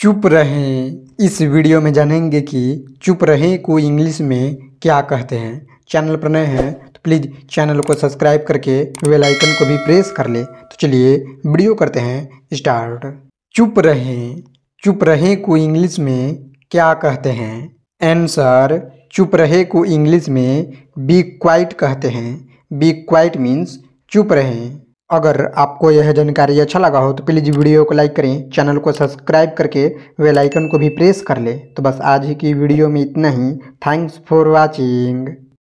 चुप रहें इस वीडियो में जानेंगे कि चुप रहें को इंग्लिश में क्या कहते हैं चैनल पर नए हैं तो प्लीज़ चैनल को सब्सक्राइब करके वेल आइकन को भी प्रेस कर ले तो चलिए वीडियो करते हैं स्टार्ट चुप रहें चुप रहें को इंग्लिश में क्या कहते हैं आंसर चुप रहे को इंग्लिश में बी क्वाइट कहते हैं बी क्वाइट मीन्स चुप रहें अगर आपको यह जानकारी अच्छा लगा हो तो प्लीज़ वीडियो को लाइक करें चैनल को सब्सक्राइब करके वेलाइकन को भी प्रेस कर लें तो बस आज ही की वीडियो में इतना ही थैंक्स फॉर वॉचिंग